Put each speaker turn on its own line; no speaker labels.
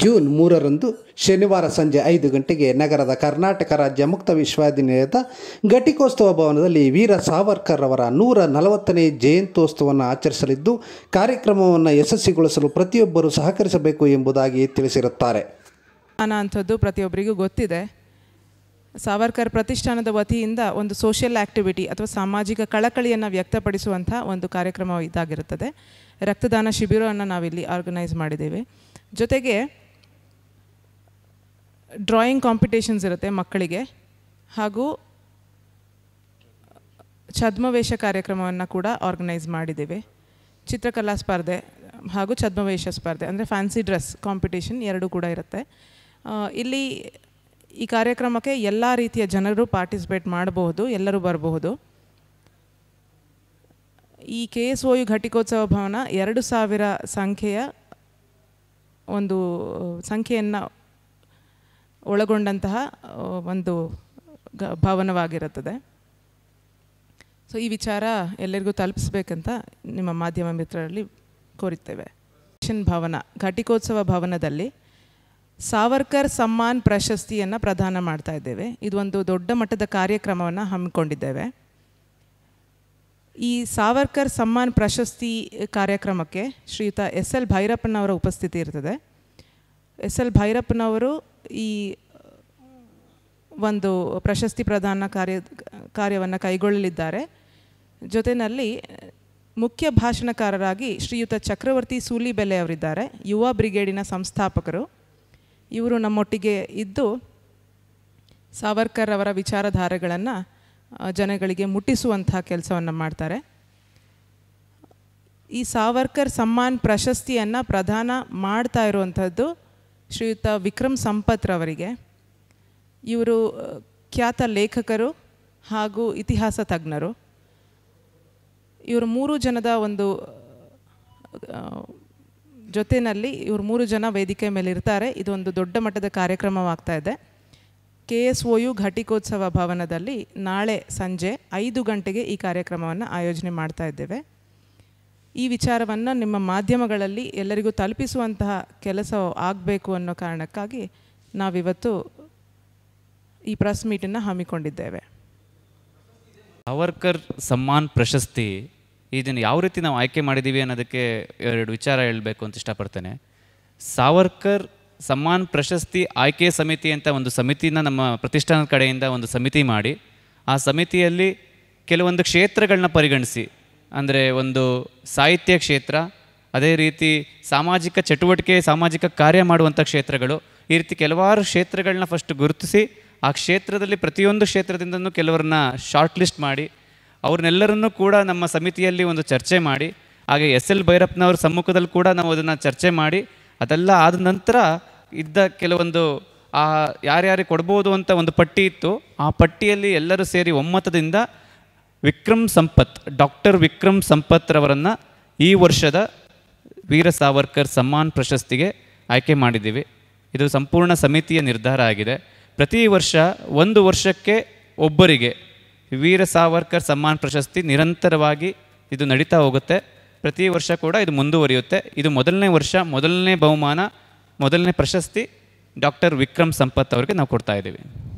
June ಮೂರರಂದು ಶನಿವಾರ ಸಂಜೆ ಐದು ಗಂಟೆಗೆ ನಗರದ ಕರ್ನಾಟಕ ರಾಜ್ಯ ಮುಕ್ತ ವಿಶ್ವವಿದ್ಯಾನಿಲಯದ ಘಟಿಕೋತ್ಸವ ಭವನದಲ್ಲಿ ವೀರ ಸಾವರ್ಕರ್ ಅವರ ನೂರ ನಲವತ್ತನೇ ಜಯಂತ್ಯೋತ್ಸವವನ್ನು ಆಚರಿಸಲಿದ್ದು ಕಾರ್ಯಕ್ರಮವನ್ನು ಯಶಸ್ವಿಗೊಳಿಸಲು ಪ್ರತಿಯೊಬ್ಬರು ಸಹಕರಿಸಬೇಕು ಎಂಬುದಾಗಿ ತಿಳಿಸಿರುತ್ತಾರೆ
ಅಂಥದ್ದು ಪ್ರತಿಯೊಬ್ಬರಿಗೂ ಗೊತ್ತಿದೆ ಸಾವರ್ಕರ್ ಪ್ರತಿಷ್ಠಾನದ ವತಿಯಿಂದ ಒಂದು ಸೋಷಿಯಲ್ ಆ್ಯಕ್ಟಿವಿಟಿ ಅಥವಾ ಸಾಮಾಜಿಕ ಕಳಕಳಿಯನ್ನು ವ್ಯಕ್ತಪಡಿಸುವಂಥ ಒಂದು ಕಾರ್ಯಕ್ರಮ ಇದಾಗಿರುತ್ತದೆ ರಕ್ತದಾನ ಶಿಬಿರವನ್ನು ನಾವಿಲ್ಲಿ ಆರ್ಗನೈಸ್ ಮಾಡಿದ್ದೇವೆ ಜೊತೆಗೆ ಡ್ರಾಯಿಂಗ್ ಕಾಂಪಿಟೇಷನ್ಸ್ ಇರುತ್ತೆ ಮಕ್ಕಳಿಗೆ ಹಾಗೂ ಛದ್ಮವೇಷ ಕಾರ್ಯಕ್ರಮವನ್ನು ಕೂಡ ಆರ್ಗನೈಸ್ ಮಾಡಿದ್ದೇವೆ ಚಿತ್ರಕಲಾ ಸ್ಪರ್ಧೆ ಹಾಗೂ ಛದ್ಮವೇಷ ಸ್ಪರ್ಧೆ ಅಂದರೆ ಫ್ಯಾನ್ಸಿ ಡ್ರೆಸ್ ಕಾಂಪಿಟೇಷನ್ ಎರಡೂ ಕೂಡ ಇರುತ್ತೆ ಇಲ್ಲಿ ಈ ಕಾರ್ಯಕ್ರಮಕ್ಕೆ ಎಲ್ಲ ರೀತಿಯ ಜನರು ಪಾರ್ಟಿಸಿಪೇಟ್ ಮಾಡಬಹುದು ಎಲ್ಲರೂ ಬರಬಹುದು ಈ ಕೆ ಎಸ್ ಒ ಯು ಘಟಿಕೋತ್ಸವ ಭವನ ಎರಡು ಸಾವಿರ ಸಂಖ್ಯೆಯ ಒಂದು ಸಂಖ್ಯೆಯನ್ನು ಒಳಗೊಂಡಂತಹ ಒಂದು ಗ ಭಾವನವಾಗಿರುತ್ತದೆ ಸೊ ಈ ವಿಚಾರ ಎಲ್ಲರಿಗೂ ತಲುಪಿಸ್ಬೇಕಂತ ನಿಮ್ಮ ಮಾಧ್ಯಮ ಮಿತ್ರರಲ್ಲಿ ಕೋರುತ್ತೇವೆ ಮಿಷನ್ ಭವನ ಘಟಿಕೋತ್ಸವ ಭವನದಲ್ಲಿ ಸಾವರ್ಕರ್ ಸಮ್ಮಾನ್ ಪ್ರಶಸ್ತಿಯನ್ನು ಪ್ರದಾನ ಮಾಡ್ತಾ ಇದ್ದೇವೆ ಇದೊಂದು ದೊಡ್ಡ ಮಟ್ಟದ ಕಾರ್ಯಕ್ರಮವನ್ನು ಹಮ್ಮಿಕೊಂಡಿದ್ದೇವೆ ಈ ಸಾವರ್ಕರ್ ಸಮ್ಮಾನ್ ಪ್ರಶಸ್ತಿ ಕಾರ್ಯಕ್ರಮಕ್ಕೆ ಶ್ರೀಯುತ ಎಸ್ ಎಲ್ ಭೈರಪ್ಪನವರ ಉಪಸ್ಥಿತಿ ಇರ್ತದೆ ಎಸ್ ಎಲ್ ಭೈರಪ್ಪನವರು ಈ ಒಂದು ಪ್ರಶಸ್ತಿ ಪ್ರದಾನ ಕಾರ್ಯ ಕಾರ್ಯವನ್ನು ಕೈಗೊಳ್ಳಲಿದ್ದಾರೆ ಜೊತೆಯಲ್ಲಿ ಮುಖ್ಯ ಭಾಷಣಕಾರರಾಗಿ ಶ್ರೀಯುತ ಚಕ್ರವರ್ತಿ ಸೂಲಿಬೆಲೆ ಅವರಿದ್ದಾರೆ ಯುವ ಬ್ರಿಗೇಡಿನ ಸಂಸ್ಥಾಪಕರು ಇವರು ನಮ್ಮೊಟ್ಟಿಗೆ ಇದ್ದು ಸಾವರ್ಕರ್ ಅವರ ವಿಚಾರಧಾರೆಗಳನ್ನು ಜನಗಳಿಗೆ ಮುಟ್ಟಿಸುವಂತಹ ಕೆಲಸವನ್ನು ಮಾಡ್ತಾರೆ ಈ ಸಾವರ್ಕರ್ ಸಮ್ಮಾನ್ ಪ್ರಶಸ್ತಿಯನ್ನು ಪ್ರದಾನ ಮಾಡ್ತಾ ಇರುವಂಥದ್ದು ಶ್ರೀಯುತ ವಿಕ್ರಮ್ ಸಂಪತ್ರವರಿಗೆ ಇವರು ಖ್ಯಾತ ಲೇಖಕರು ಹಾಗೂ ಇತಿಹಾಸ ತಜ್ಞರು ಇವರು ಮೂರು ಜನದ ಒಂದು ಜೊತೆಯಲ್ಲಿ ಇವರು ಮೂರು ಜನ ವೇದಿಕೆ ಮೇಲೆ ಇರ್ತಾರೆ ಇದೊಂದು ದೊಡ್ಡ ಮಟ್ಟದ ಕಾರ್ಯಕ್ರಮವಾಗ್ತಾ ಇದೆ ಕೆ ಎಸ್ ಒ ಘಟಿಕೋತ್ಸವ ಭವನದಲ್ಲಿ ನಾಳೆ ಸಂಜೆ ಐದು ಗಂಟೆಗೆ ಈ ಕಾರ್ಯಕ್ರಮವನ್ನು ಆಯೋಜನೆ ಮಾಡ್ತಾ ಇದ್ದೇವೆ ಈ ವಿಚಾರವನ್ನು ನಿಮ್ಮ ಮಾಧ್ಯಮಗಳಲ್ಲಿ ಎಲ್ಲರಿಗೂ ತಲುಪಿಸುವಂತಹ ಕೆಲಸ ಆಗಬೇಕು ಅನ್ನೋ ಕಾರಣಕ್ಕಾಗಿ ನಾವಿವತ್ತು ಈ ಪ್ರೆಸ್ ಮೀಟನ್ನು ಹಮ್ಮಿಕೊಂಡಿದ್ದೇವೆ
ಸಾವರ್ಕರ್ ಸಮ್ಮಾನ್ ಪ್ರಶಸ್ತಿ ಇದನ್ನು ಯಾವ ರೀತಿ ನಾವು ಆಯ್ಕೆ ಮಾಡಿದ್ದೀವಿ ಅನ್ನೋದಕ್ಕೆ ಎರಡು ವಿಚಾರ ಹೇಳಬೇಕು ಅಂತ ಇಷ್ಟಪಡ್ತೇನೆ ಸಾವರ್ಕರ್ ಸಮ್ಮಾನ್ ಪ್ರಶಸ್ತಿ ಆಯ್ಕೆ ಸಮಿತಿ ಅಂತ ಒಂದು ಸಮಿತಿನ ನಮ್ಮ ಪ್ರತಿಷ್ಠಾನದ ಕಡೆಯಿಂದ ಒಂದು ಸಮಿತಿ ಮಾಡಿ ಆ ಸಮಿತಿಯಲ್ಲಿ ಕೆಲವೊಂದು ಕ್ಷೇತ್ರಗಳನ್ನ ಪರಿಗಣಿಸಿ ಅಂದರೆ ಒಂದು ಸಾಹಿತ್ಯ ಕ್ಷೇತ್ರ ಅದೇ ರೀತಿ ಸಾಮಾಜಿಕ ಚಟುವಟಿಕೆ ಸಾಮಾಜಿಕ ಕಾರ್ಯ ಮಾಡುವಂಥ ಕ್ಷೇತ್ರಗಳು ಈ ರೀತಿ ಕೆಲವಾರು ಕ್ಷೇತ್ರಗಳನ್ನ ಫಸ್ಟ್ ಗುರುತಿಸಿ ಆ ಕ್ಷೇತ್ರದಲ್ಲಿ ಪ್ರತಿಯೊಂದು ಕ್ಷೇತ್ರದಿಂದನೂ ಕೆಲವರನ್ನ ಶಾರ್ಟ್ ಲಿಸ್ಟ್ ಮಾಡಿ ಅವ್ರನ್ನೆಲ್ಲರನ್ನೂ ಕೂಡ ನಮ್ಮ ಸಮಿತಿಯಲ್ಲಿ ಒಂದು ಚರ್ಚೆ ಮಾಡಿ ಹಾಗೆ ಎಸ್ ಎಲ್ ಭೈರಪ್ಪನವ್ರ ಸಮ್ಮುಖದಲ್ಲಿ ಕೂಡ ನಾವು ಅದನ್ನು ಚರ್ಚೆ ಮಾಡಿ ಅದೆಲ್ಲ ಆದ ನಂತರ ಇದ್ದ ಕೆಲವೊಂದು ಆ ಯಾರ್ಯಾರಿಗೆ ಕೊಡ್ಬೋದು ಅಂತ ಒಂದು ಪಟ್ಟಿ ಇತ್ತು ಆ ಪಟ್ಟಿಯಲ್ಲಿ ಎಲ್ಲರೂ ಸೇರಿ ಒಮ್ಮತದಿಂದ ವಿಕ್ರಮ್ ಸಂಪತ್ ಡಾಕ್ಟರ್ ವಿಕ್ರಮ್ ಸಂಪತ್ರವರನ್ನು ಈ ವರ್ಷದ ವೀರ ಸಾವರ್ಕರ್ ಸಮ್ಮಾನ್ ಪ್ರಶಸ್ತಿಗೆ ಆಯ್ಕೆ ಮಾಡಿದ್ದೀವಿ ಇದು ಸಂಪೂರ್ಣ ಸಮಿತಿಯ ನಿರ್ಧಾರ ಆಗಿದೆ ಪ್ರತಿ ವರ್ಷ ಒಂದು ವರ್ಷಕ್ಕೆ ಒಬ್ಬರಿಗೆ ವೀರ ಸಾವರ್ಕರ್ ಸಮ್ಮಾನ್ ಪ್ರಶಸ್ತಿ ನಿರಂತರವಾಗಿ ಇದು ನಡೀತಾ ಹೋಗುತ್ತೆ ಪ್ರತಿ ವರ್ಷ ಕೂಡ ಇದು ಮುಂದುವರಿಯುತ್ತೆ ಇದು ಮೊದಲನೇ ವರ್ಷ ಮೊದಲನೇ ಬಹುಮಾನ ಮೊದಲನೇ ಪ್ರಶಸ್ತಿ ಡಾಕ್ಟರ್ ವಿಕ್ರಮ್ ಸಂಪತ್ ಅವರಿಗೆ ನಾವು ಕೊಡ್ತಾ ಇದ್ದೀವಿ